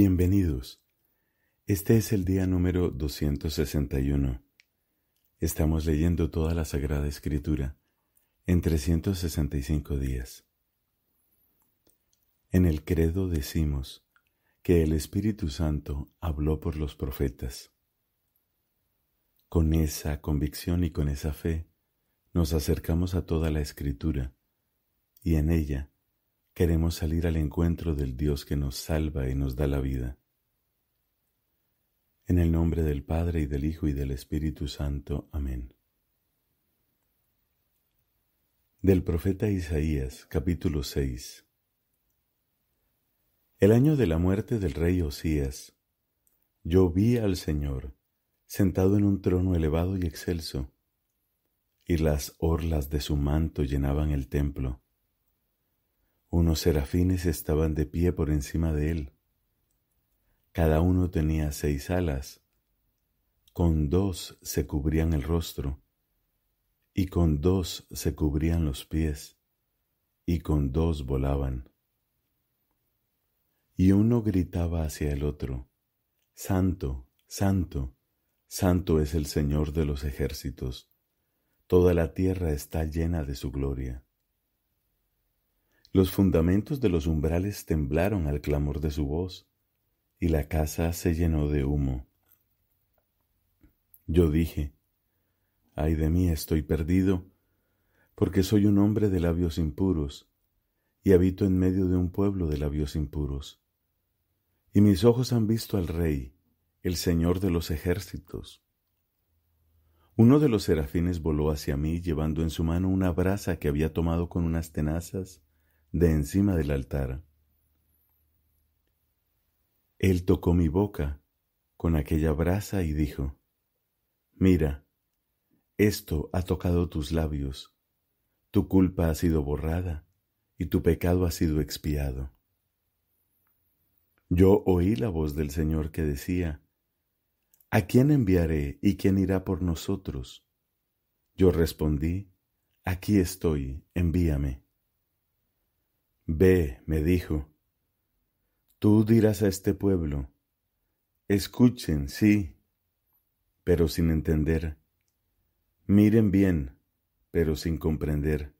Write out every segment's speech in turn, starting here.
Bienvenidos. Este es el día número 261. Estamos leyendo toda la Sagrada Escritura en 365 días. En el credo decimos que el Espíritu Santo habló por los profetas. Con esa convicción y con esa fe nos acercamos a toda la Escritura y en ella Queremos salir al encuentro del Dios que nos salva y nos da la vida. En el nombre del Padre y del Hijo y del Espíritu Santo. Amén. Del profeta Isaías, capítulo 6. El año de la muerte del rey Osías, yo vi al Señor sentado en un trono elevado y excelso, y las orlas de su manto llenaban el templo. Unos serafines estaban de pie por encima de él. Cada uno tenía seis alas. Con dos se cubrían el rostro, y con dos se cubrían los pies, y con dos volaban. Y uno gritaba hacia el otro, Santo, Santo, Santo es el Señor de los ejércitos. Toda la tierra está llena de su gloria. Los fundamentos de los umbrales temblaron al clamor de su voz, y la casa se llenó de humo. Yo dije, Ay de mí estoy perdido, porque soy un hombre de labios impuros, y habito en medio de un pueblo de labios impuros. Y mis ojos han visto al Rey, el Señor de los ejércitos. Uno de los serafines voló hacia mí llevando en su mano una brasa que había tomado con unas tenazas de encima del altar. Él tocó mi boca con aquella brasa y dijo, Mira, esto ha tocado tus labios, tu culpa ha sido borrada y tu pecado ha sido expiado. Yo oí la voz del Señor que decía, ¿A quién enviaré y quién irá por nosotros? Yo respondí, Aquí estoy, envíame. Ve, me dijo, tú dirás a este pueblo, escuchen, sí, pero sin entender, miren bien, pero sin comprender.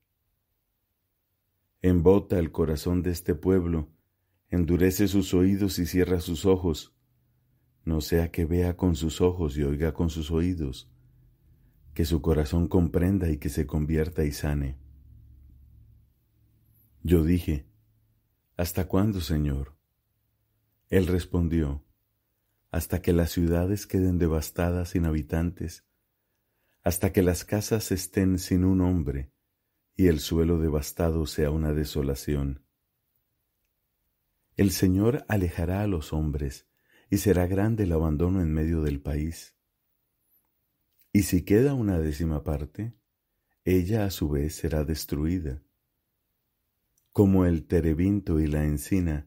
Embota el corazón de este pueblo, endurece sus oídos y cierra sus ojos, no sea que vea con sus ojos y oiga con sus oídos, que su corazón comprenda y que se convierta y sane. Yo dije, ¿Hasta cuándo, Señor? Él respondió, hasta que las ciudades queden devastadas sin habitantes, hasta que las casas estén sin un hombre y el suelo devastado sea una desolación. El Señor alejará a los hombres y será grande el abandono en medio del país. Y si queda una décima parte, ella a su vez será destruida como el terebinto y la encina,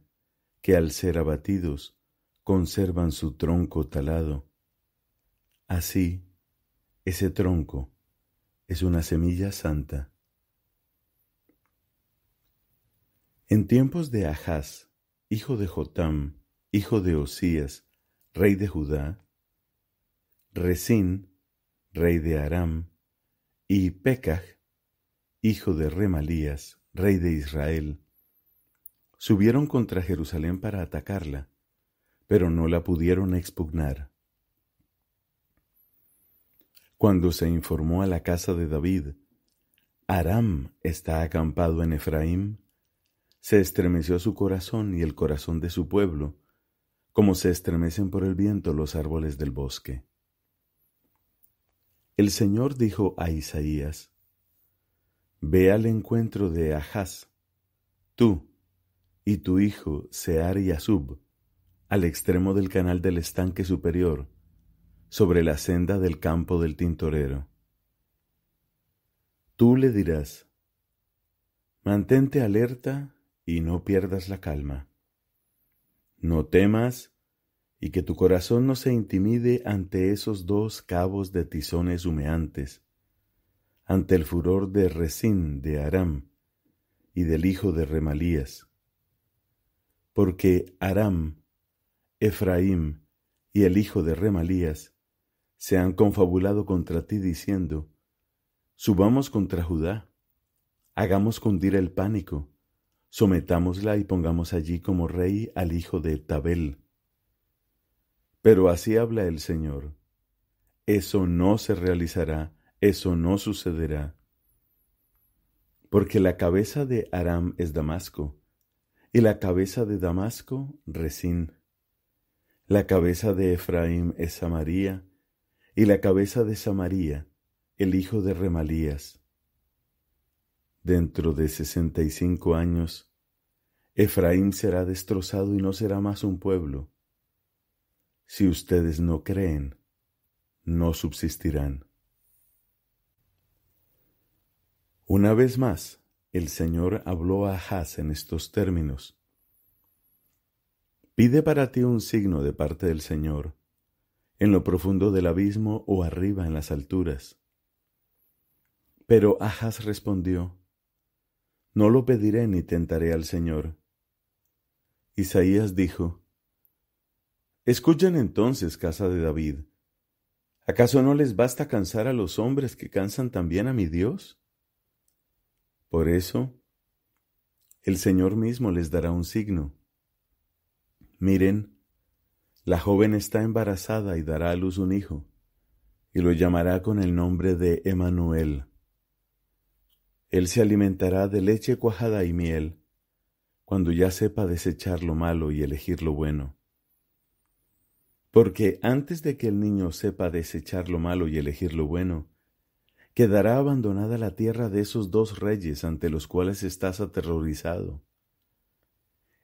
que al ser abatidos conservan su tronco talado. Así, ese tronco es una semilla santa. En tiempos de Ahaz, hijo de Jotam, hijo de Osías, rey de Judá, Resín, rey de Aram, y Pecaj, hijo de Remalías, rey de Israel, subieron contra Jerusalén para atacarla, pero no la pudieron expugnar. Cuando se informó a la casa de David, Aram está acampado en Efraín, se estremeció su corazón y el corazón de su pueblo, como se estremecen por el viento los árboles del bosque. El Señor dijo a Isaías, Ve al encuentro de Ahaz, tú y tu hijo Sear y Asub, al extremo del canal del estanque superior, sobre la senda del campo del tintorero. Tú le dirás, mantente alerta y no pierdas la calma. No temas y que tu corazón no se intimide ante esos dos cabos de tizones humeantes ante el furor de Resín de Aram y del hijo de Remalías. Porque Aram, Efraín y el hijo de Remalías se han confabulado contra ti diciendo, Subamos contra Judá, hagamos cundir el pánico, sometámosla y pongamos allí como rey al hijo de Tabel. Pero así habla el Señor. Eso no se realizará eso no sucederá. Porque la cabeza de Aram es Damasco, y la cabeza de Damasco Resín. La cabeza de Efraín es Samaría, y la cabeza de Samaría, el hijo de Remalías. Dentro de sesenta y cinco años, Efraín será destrozado y no será más un pueblo. Si ustedes no creen, no subsistirán. Una vez más, el Señor habló a Haz en estos términos. Pide para ti un signo de parte del Señor, en lo profundo del abismo o arriba en las alturas. Pero Ahaz respondió, No lo pediré ni tentaré al Señor. Isaías dijo, Escuchen entonces, casa de David, ¿acaso no les basta cansar a los hombres que cansan también a mi Dios? Por eso, el Señor mismo les dará un signo. Miren, la joven está embarazada y dará a luz un hijo, y lo llamará con el nombre de Emanuel. Él se alimentará de leche cuajada y miel, cuando ya sepa desechar lo malo y elegir lo bueno. Porque antes de que el niño sepa desechar lo malo y elegir lo bueno, Quedará abandonada la tierra de esos dos reyes ante los cuales estás aterrorizado.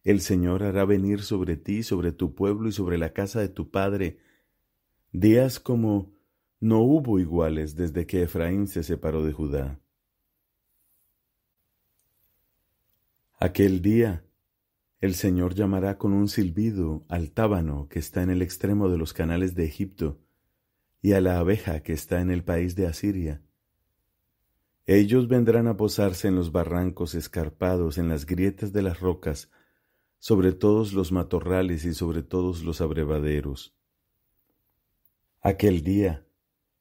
El Señor hará venir sobre ti, sobre tu pueblo y sobre la casa de tu padre días como no hubo iguales desde que Efraín se separó de Judá. Aquel día el Señor llamará con un silbido al tábano que está en el extremo de los canales de Egipto y a la abeja que está en el país de Asiria ellos vendrán a posarse en los barrancos escarpados, en las grietas de las rocas, sobre todos los matorrales y sobre todos los abrevaderos. Aquel día,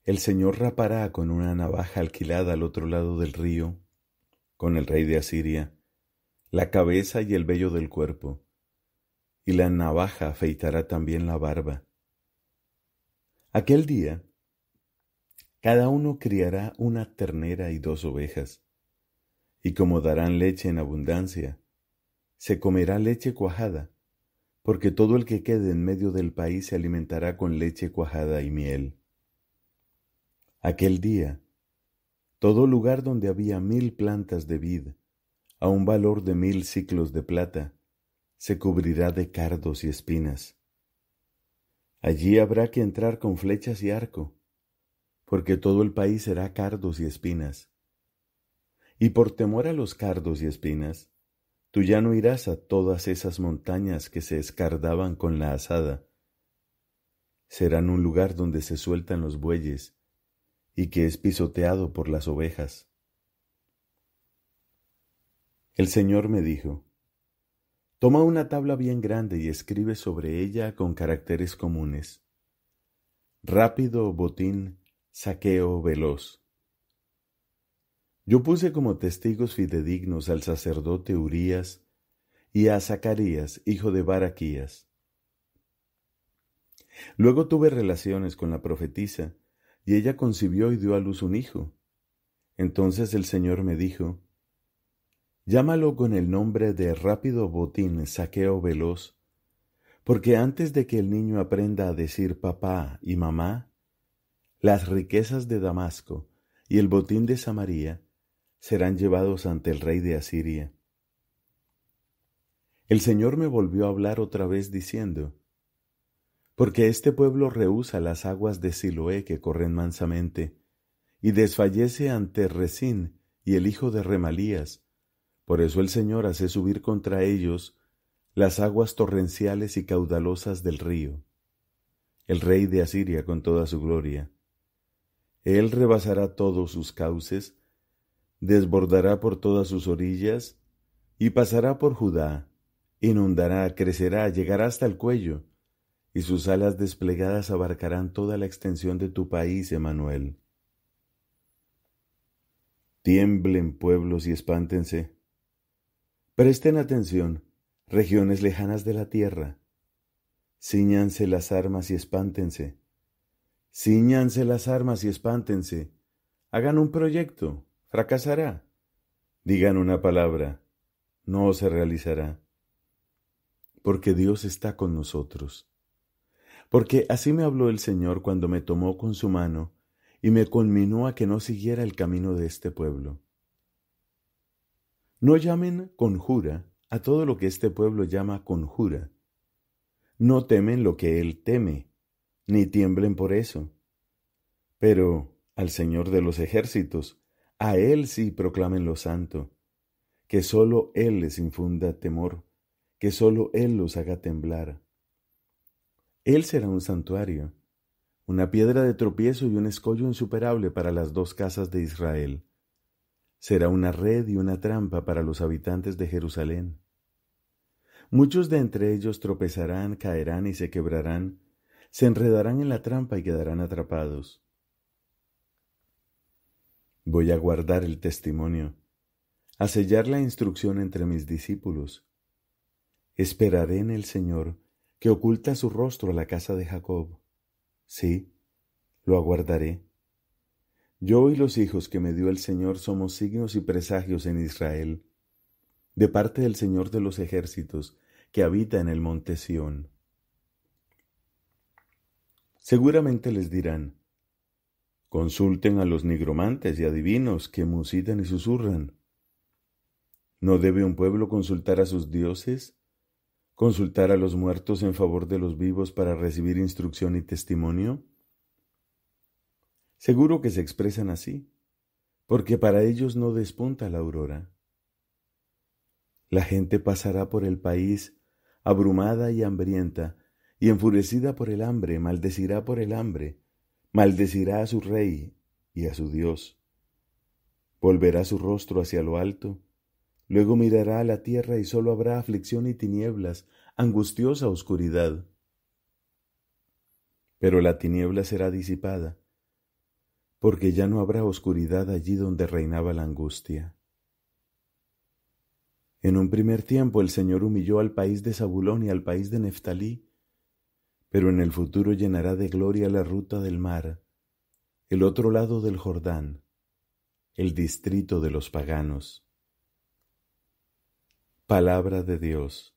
el Señor rapará con una navaja alquilada al otro lado del río, con el rey de Asiria, la cabeza y el vello del cuerpo, y la navaja afeitará también la barba. Aquel día, cada uno criará una ternera y dos ovejas, y como darán leche en abundancia, se comerá leche cuajada, porque todo el que quede en medio del país se alimentará con leche cuajada y miel. Aquel día, todo lugar donde había mil plantas de vid, a un valor de mil ciclos de plata, se cubrirá de cardos y espinas. Allí habrá que entrar con flechas y arco, porque todo el país será cardos y espinas. Y por temor a los cardos y espinas, tú ya no irás a todas esas montañas que se escardaban con la asada. Serán un lugar donde se sueltan los bueyes y que es pisoteado por las ovejas. El Señor me dijo, Toma una tabla bien grande y escribe sobre ella con caracteres comunes. Rápido botín Saqueo veloz. Yo puse como testigos fidedignos al sacerdote Urías y a Zacarías, hijo de Baraquías. Luego tuve relaciones con la profetisa, y ella concibió y dio a luz un hijo. Entonces el Señor me dijo, Llámalo con el nombre de rápido botín, saqueo veloz, porque antes de que el niño aprenda a decir papá y mamá, las riquezas de Damasco y el botín de Samaria serán llevados ante el rey de Asiria. El Señor me volvió a hablar otra vez diciendo, Porque este pueblo rehúsa las aguas de Siloé que corren mansamente, y desfallece ante Resín y el hijo de Remalías. Por eso el Señor hace subir contra ellos las aguas torrenciales y caudalosas del río. El rey de Asiria con toda su gloria. Él rebasará todos sus cauces, desbordará por todas sus orillas, y pasará por Judá, inundará, crecerá, llegará hasta el cuello, y sus alas desplegadas abarcarán toda la extensión de tu país, Emanuel. Tiemblen pueblos y espántense. Presten atención, regiones lejanas de la tierra. Cíñanse las armas y espántense. Ciñanse las armas y espántense. Hagan un proyecto. Fracasará. Digan una palabra. No se realizará. Porque Dios está con nosotros. Porque así me habló el Señor cuando me tomó con su mano y me conminó a que no siguiera el camino de este pueblo. No llamen conjura a todo lo que este pueblo llama conjura. No temen lo que él teme ni tiemblen por eso. Pero al Señor de los ejércitos, a Él sí proclamen lo santo, que sólo Él les infunda temor, que sólo Él los haga temblar. Él será un santuario, una piedra de tropiezo y un escollo insuperable para las dos casas de Israel. Será una red y una trampa para los habitantes de Jerusalén. Muchos de entre ellos tropezarán, caerán y se quebrarán, se enredarán en la trampa y quedarán atrapados. Voy a guardar el testimonio, a sellar la instrucción entre mis discípulos. Esperaré en el Señor, que oculta su rostro a la casa de Jacob. Sí, lo aguardaré. Yo y los hijos que me dio el Señor somos signos y presagios en Israel, de parte del Señor de los ejércitos, que habita en el monte Sión. Seguramente les dirán, consulten a los nigromantes y adivinos que musitan y susurran. ¿No debe un pueblo consultar a sus dioses? ¿Consultar a los muertos en favor de los vivos para recibir instrucción y testimonio? Seguro que se expresan así, porque para ellos no despunta la aurora. La gente pasará por el país abrumada y hambrienta, y enfurecida por el hambre, maldecirá por el hambre, maldecirá a su rey y a su Dios. Volverá su rostro hacia lo alto, luego mirará a la tierra y sólo habrá aflicción y tinieblas, angustiosa oscuridad. Pero la tiniebla será disipada, porque ya no habrá oscuridad allí donde reinaba la angustia. En un primer tiempo el Señor humilló al país de Zabulón y al país de Neftalí, pero en el futuro llenará de gloria la ruta del mar, el otro lado del Jordán, el distrito de los paganos. Palabra de Dios.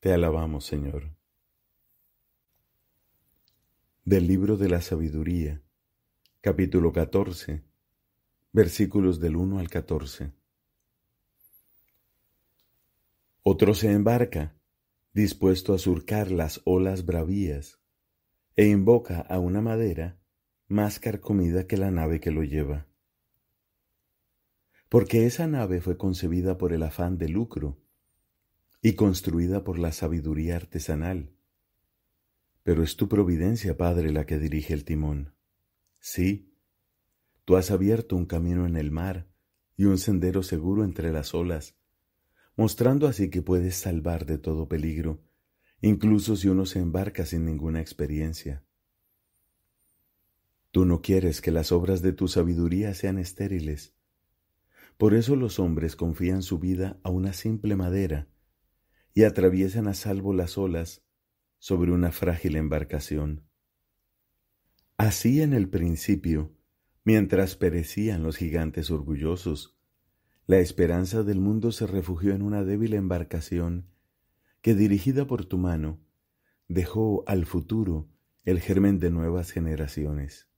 Te alabamos, Señor. Del libro de la sabiduría, capítulo 14, versículos del 1 al 14. Otro se embarca dispuesto a surcar las olas bravías, e invoca a una madera más carcomida que la nave que lo lleva. Porque esa nave fue concebida por el afán de lucro y construida por la sabiduría artesanal. Pero es tu providencia, Padre, la que dirige el timón. Sí, tú has abierto un camino en el mar y un sendero seguro entre las olas mostrando así que puedes salvar de todo peligro, incluso si uno se embarca sin ninguna experiencia. Tú no quieres que las obras de tu sabiduría sean estériles. Por eso los hombres confían su vida a una simple madera y atraviesan a salvo las olas sobre una frágil embarcación. Así en el principio, mientras perecían los gigantes orgullosos, la esperanza del mundo se refugió en una débil embarcación que, dirigida por tu mano, dejó al futuro el germen de nuevas generaciones.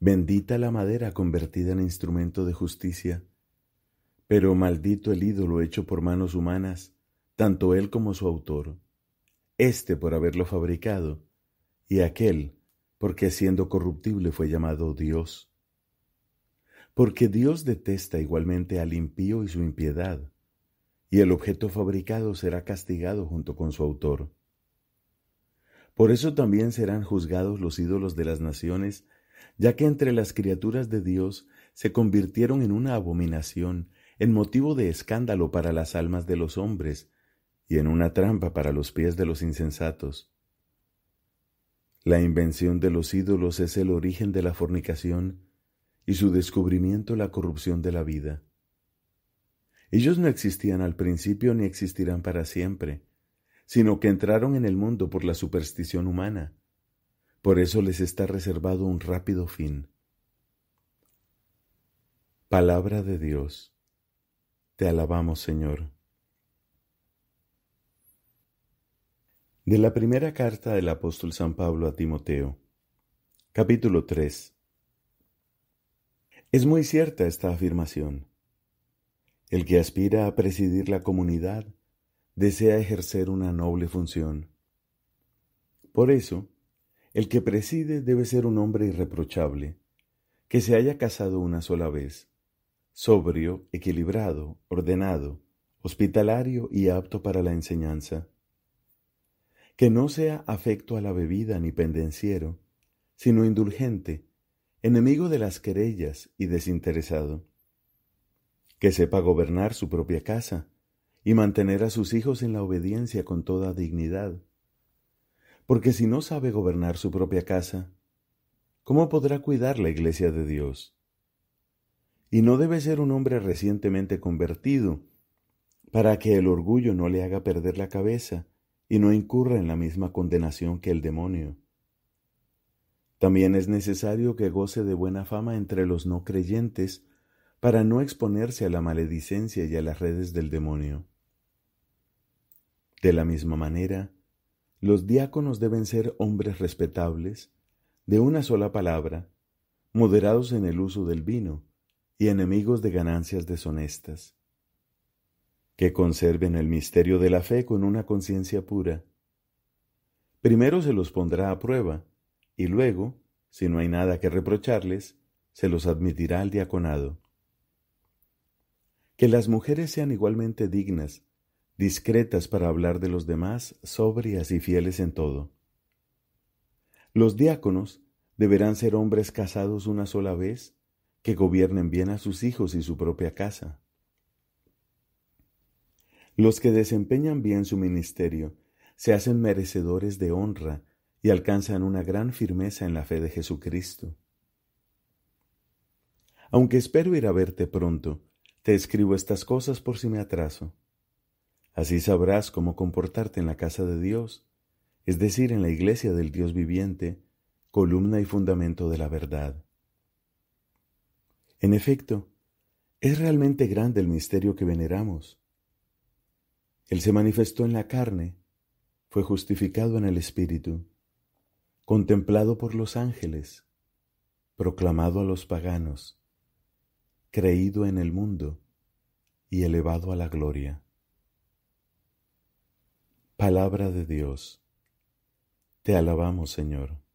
Bendita la madera convertida en instrumento de justicia, pero maldito el ídolo hecho por manos humanas, tanto él como su autor, éste por haberlo fabricado, y aquel porque siendo corruptible fue llamado Dios porque Dios detesta igualmente al impío y su impiedad, y el objeto fabricado será castigado junto con su autor. Por eso también serán juzgados los ídolos de las naciones, ya que entre las criaturas de Dios se convirtieron en una abominación, en motivo de escándalo para las almas de los hombres, y en una trampa para los pies de los insensatos. La invención de los ídolos es el origen de la fornicación, y su descubrimiento la corrupción de la vida. Ellos no existían al principio ni existirán para siempre, sino que entraron en el mundo por la superstición humana. Por eso les está reservado un rápido fin. Palabra de Dios. Te alabamos, Señor. De la primera carta del apóstol San Pablo a Timoteo, capítulo 3 es muy cierta esta afirmación. El que aspira a presidir la comunidad desea ejercer una noble función. Por eso, el que preside debe ser un hombre irreprochable, que se haya casado una sola vez, sobrio, equilibrado, ordenado, hospitalario y apto para la enseñanza. Que no sea afecto a la bebida ni pendenciero, sino indulgente, enemigo de las querellas y desinteresado, que sepa gobernar su propia casa y mantener a sus hijos en la obediencia con toda dignidad. Porque si no sabe gobernar su propia casa, ¿cómo podrá cuidar la iglesia de Dios? Y no debe ser un hombre recientemente convertido, para que el orgullo no le haga perder la cabeza y no incurra en la misma condenación que el demonio. También es necesario que goce de buena fama entre los no creyentes para no exponerse a la maledicencia y a las redes del demonio. De la misma manera, los diáconos deben ser hombres respetables, de una sola palabra, moderados en el uso del vino y enemigos de ganancias deshonestas, que conserven el misterio de la fe con una conciencia pura. Primero se los pondrá a prueba, y luego, si no hay nada que reprocharles, se los admitirá al diaconado. Que las mujeres sean igualmente dignas, discretas para hablar de los demás, sobrias y fieles en todo. Los diáconos deberán ser hombres casados una sola vez, que gobiernen bien a sus hijos y su propia casa. Los que desempeñan bien su ministerio se hacen merecedores de honra y alcanzan una gran firmeza en la fe de Jesucristo. Aunque espero ir a verte pronto, te escribo estas cosas por si me atraso. Así sabrás cómo comportarte en la casa de Dios, es decir, en la iglesia del Dios viviente, columna y fundamento de la verdad. En efecto, es realmente grande el misterio que veneramos. Él se manifestó en la carne, fue justificado en el Espíritu, contemplado por los ángeles, proclamado a los paganos, creído en el mundo y elevado a la gloria. Palabra de Dios. Te alabamos, Señor.